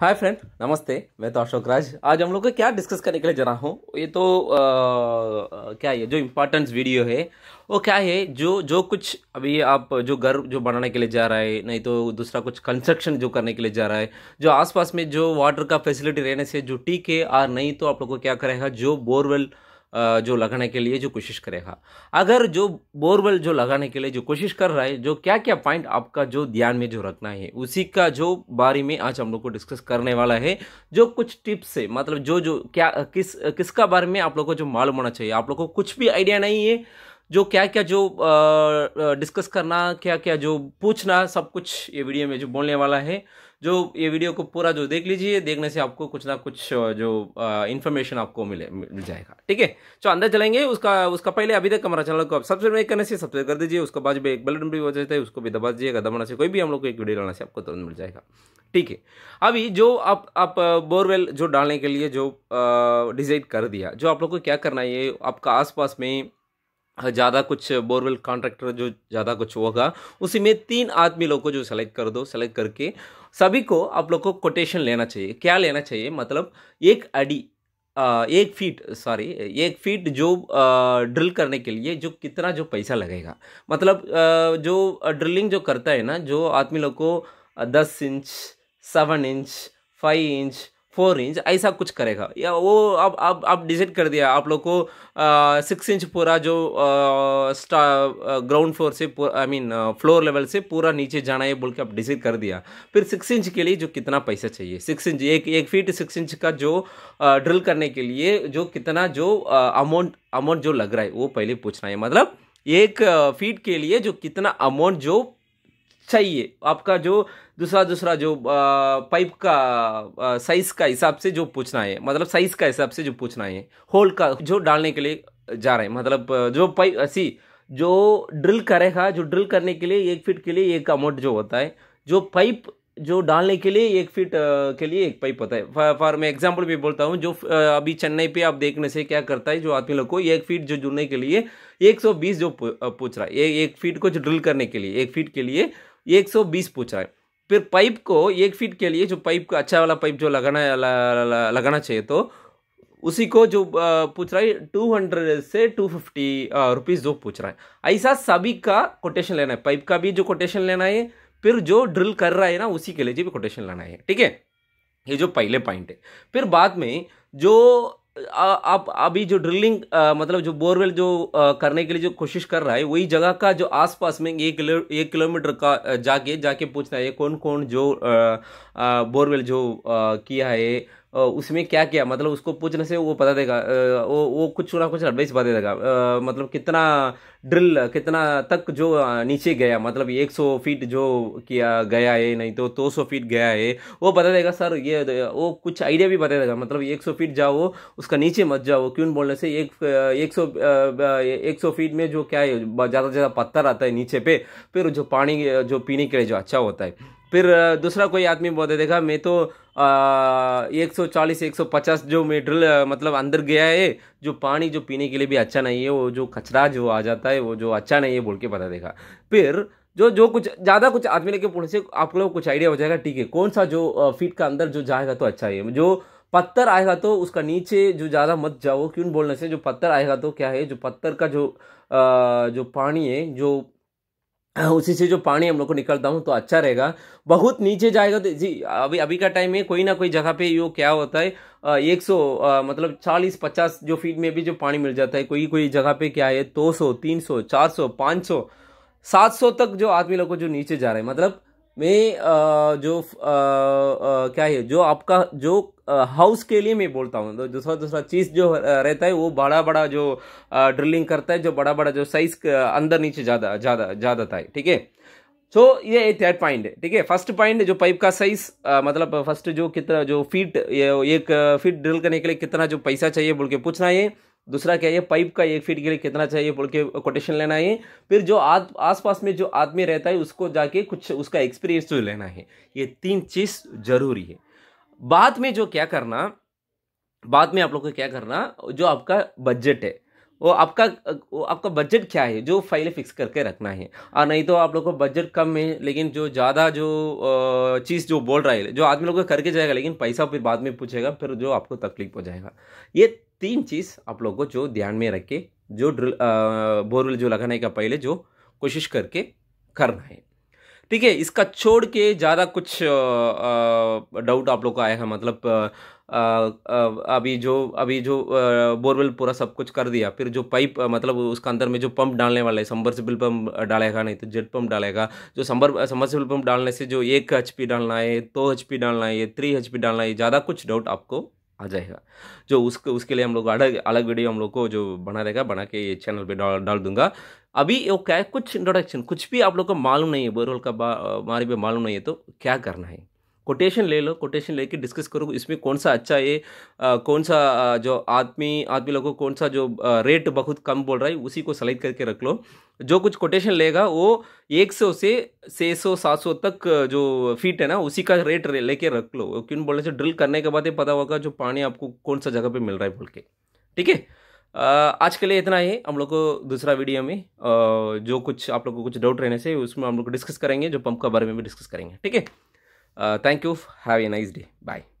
hi friend नमस्ते मैं तो अशोक राज आज हम लोग को क्या डिस्कस करने के लिए जा रहा हूँ ये तो आ, क्या है जो इम्पोर्टेंस वीडियो है वो क्या है जो जो कुछ अभी आप जो घर जो बनाने के लिए जा रहा है नहीं तो दूसरा कुछ कंस्ट्रक्शन जो करने के लिए जा रहा है जो आसपास में जो वाटर का फैसिलिटी रहने से जो ठीक है और नहीं तो आप लोग को क्या करेगा जो बोरवेल जो लगाने के लिए जो कोशिश करेगा अगर जो बोरवेल जो लगाने के लिए जो कोशिश कर रहा है जो क्या क्या पॉइंट आपका जो ध्यान में जो रखना है उसी का जो बारे में आज हम लोग को डिस्कस करने वाला है जो कुछ टिप्स है मतलब जो जो क्या किस किसका बारे में आप लोग को जो मालूम होना चाहिए आप लोग को कुछ भी आइडिया नहीं है जो क्या क्या जो डिस्कस करना क्या क्या जो पूछना सब कुछ ये वीडियो में जो बोलने वाला है जो ये वीडियो को पूरा जो देख लीजिए देखने से आपको कुछ ना कुछ जो इन्फॉर्मेशन आपको मिले मिल जाएगा ठीक है तो अंदर चलेंगे उसका उसका पहले अभी तक हमारा चैनल को आप सब्सक्राइब करने से सब्सक्राइब कर दीजिए उसके बाद भी एक बटन भी हो जाता है उसको भी दबा दीजिएगा दबाना से कोई भी हम लोग को एक वीडियो डालना से आपको तुरंत मिल जाएगा ठीक है अभी जो आप आप बोरवेल जो डालने के लिए जो डिसाइड कर दिया जो आप लोग को क्या करना है आपका आसपास में हाँ, ज़्यादा कुछ बोरवेल कॉन्ट्रैक्टर जो ज़्यादा कुछ होगा उसी में तीन आदमी लोग को जो सेलेक्ट कर दो सेलेक्ट करके सभी को आप लोग को कोटेशन लेना चाहिए क्या लेना चाहिए मतलब एक अडी एक फीट सॉरी एक फीट जो ड्रिल करने के लिए जो कितना जो पैसा लगेगा मतलब जो ड्रिलिंग जो करता है ना जो आदमी लोग को दस inch seven inch five inch four inch ऐसा कुछ करेगा या वो अब अब अब डिसाइड कर दिया आप लोग को सिक्स इंच पूरा जो ग्राउंड फ्लोर से आई मीन फ्लोर लेवल से पूरा नीचे जाना है बोल के आप डिसाइड कर दिया फिर सिक्स इंच के लिए जो कितना पैसा चाहिए सिक्स इंच एक एक फीट सिक्स इंच का जो ड्रिल करने के लिए जो कितना जो अमाउंट अमाउंट जो लग रहा है वो पहले पूछना है मतलब एक फीट के लिए जो कितना अमाउंट जो चाहिए आपका जो दूसरा दूसरा जो पाइप का साइज का हिसाब से जो पूछना है मतलब साइज का हिसाब से जो पूछना है होल का जो डालने के लिए जा रहे हैं मतलब जो पाइप ऐसी जो ड्रिल करेगा जो ड्रिल करने के लिए एक फीट के लिए एक अमाउंट जो होता है जो पाइप जो डालने के लिए एक फीट के लिए एक पाइप होता है फॉर मैं एग्जांपल भी बोलता हूँ जो अभी चेन्नई पे आप देखने से क्या करता है जो आदमी लोग को एक फीट जो जुड़ने के लिए 120 जो पूछ रहा है एक फीट को जो ड्रिल करने के लिए एक फीट के लिए एक सौ बीस पूछा है फिर पाइप को एक फीट के लिए जो पाइप का अच्छा वाला पाइप जो लगाना लगाना चाहिए तो उसी को जो पूछ रहा है टू हंड्रेड से टू फिफ्टी रुपीज़ जो पूछ रहा है ऐसा सभी का कोटेशन लेना है पाइप का भी जो कोटेशन लेना है फिर जो ड्रिल कर रहा है ना उसी के लिए भी कोटेशन लेना है ठीक है ये जो पहले पॉइंट है फिर बाद में जो आप अभी जो ड्रिलिंग आ, मतलब जो बोरवेल जो आ, करने के लिए जो कोशिश कर रहा है वही जगह का जो आसपास में एक किलो एक किलोमीटर का जाके जाके पूछना है कौन कौन जो बोरवेल जो किया है उसमें क्या किया मतलब उसको पूछने से वो पता देगा वो वो कुछ ना कुछ एडवाइस बता देगा मतलब कितना ड्रिल कितना तक जो नीचे गया मतलब 100 फीट जो किया गया है नहीं तो 200 फीट गया है वो बता देगा सर ये वो कुछ आइडिया भी बता देगा मतलब 100 फीट जाओ उसका नीचे मत जाओ क्यों बोलने से एक एक सौ एक सौ फीट में जो क्या है ज़्यादा से ज़्यादा पत्थर आता है नीचे पे फिर जो पानी जो पीने के लिए जो अच्छा होता है फिर दूसरा कोई आदमी बोल देगा मैं तो एक सौ चालीस एक सौ पचास जो मेटरल मतलब अंदर गया है जो पानी जो पीने के लिए भी अच्छा नहीं है वो जो कचरा जो आ जाता है वो जो अच्छा नहीं है बोल के पता देगा फिर जो जो कुछ ज़्यादा कुछ आदमी लेके पूछने से आप लोग कुछ आइडिया हो जाएगा ठीक है कौन सा जो फीट का अंदर जो जाएगा तो अच्छा है जो पत्थर आएगा तो उसका नीचे जो ज़्यादा मत जाओ क्यों बोलने से जो पत्थर आएगा तो क्या है जो पत्थर का जो आ, जो पानी है जो उसी से जो पानी हम लोग को निकलता हूँ तो अच्छा रहेगा बहुत नीचे जाएगा तो जी अभी अभी का टाइम है कोई ना कोई जगह पे यो क्या होता है एक सौ मतलब चालीस पचास जो फीट में भी जो पानी मिल जाता है कोई कोई जगह पे क्या है दो सौ तीन सौ चार सौ पाँच सौ सात सौ तक जो आदमी लोग को जो नीचे जा रहे हैं मतलब मैं जो आ, आ, क्या है जो आपका जो हाउस के लिए मैं बोलता हूँ दूसरा दूसरा चीज़ जो रहता है वो बड़ा बड़ा जो ड्रिलिंग करता है जो बड़ा बड़ा जो साइज अंदर नीचे ज़्यादा ज़्यादा ज़्यादा था ठीक है सो so, ये थर्ड पॉइंट है ठीक है फर्स्ट पॉइंट जो पाइप का साइज मतलब फर्स्ट जो कितना जो फीट एक फीट ड्रिल करने के लिए कितना जो पैसा चाहिए बोल के पूछना है दूसरा क्या है पाइप का एक फीट के लिए कितना चाहिए बोल के कोटेशन लेना है फिर जो आद, आस पास में जो आदमी रहता है उसको जाके कुछ उसका एक्सपीरियंस जो लेना है ये तीन चीज़ जरूरी है बाद में जो क्या करना बाद में आप लोग को क्या करना जो आपका बजट है वो आपका वो आपका बजट क्या है जो फाइलें फिक्स करके रखना है और नहीं तो आप लोग को बजट कम है लेकिन जो ज़्यादा जो चीज़ जो बोल रहा है जो आदमी लोग को करके जाएगा लेकिन पैसा फिर बाद में पूछेगा फिर जो आपको तकलीफ हो जाएगा ये तीन चीज़ आप लोग को जो ध्यान में रख के जो ड्रिल बोरवेल जो लगाने का पहले जो कोशिश करके करना है ठीक है इसका छोड़ के ज़्यादा कुछ डाउट आप लोग का आया है मतलब अभी जो अभी जो बोरवेल पूरा सब कुछ कर दिया फिर जो पाइप मतलब उसका अंदर में जो पंप डालने वाला है सम्बरसिबल पंप डालेगा नहीं तो जेट पंप डालेगा जो सम्बर सम्बरसिबल पंप डालने से जो एक एच डालना है दो एच एच डालना है थ्री एच डालना है ज़्यादा कुछ डाउट आपको आ जाएगा जो उसके उसके लिए हम लोग अलग अलग वीडियो हम लोग को जो बना रहेगा बना के ये चैनल पे डाल डाल दूंगा अभी वो क्या है कुछ इंट्रोडक्शन कुछ भी आप लोग को मालूम नहीं है बोरवेल का बारे में मालूम नहीं है तो क्या करना है कोटेशन ले लो कोटेशन लेके डिस्कस करो इसमें कौन सा अच्छा है आ, कौन सा जो आदमी आदमी लोगों को कौन सा जो रेट बहुत कम बोल रहा है उसी को सेलेक्ट करके रख लो जो कुछ कोटेशन लेगा वो एक सौ से छः सौ सात सौ तक जो फीट है ना उसी का रेट लेके रख लो क्यों बोल रहे ड्रिल करने के बाद ही पता होगा जो पानी आपको कौन सा जगह पर मिल रहा है बोल के ठीक है आज के लिए इतना ही हम लोग को दूसरा वीडियो में जो कुछ आप लोग को कुछ डाउट रहने से उसमें हम लोग डिस्कस करेंगे जो पंप के बारे में भी डिस्कस करेंगे ठीक है thank you have a nice day bye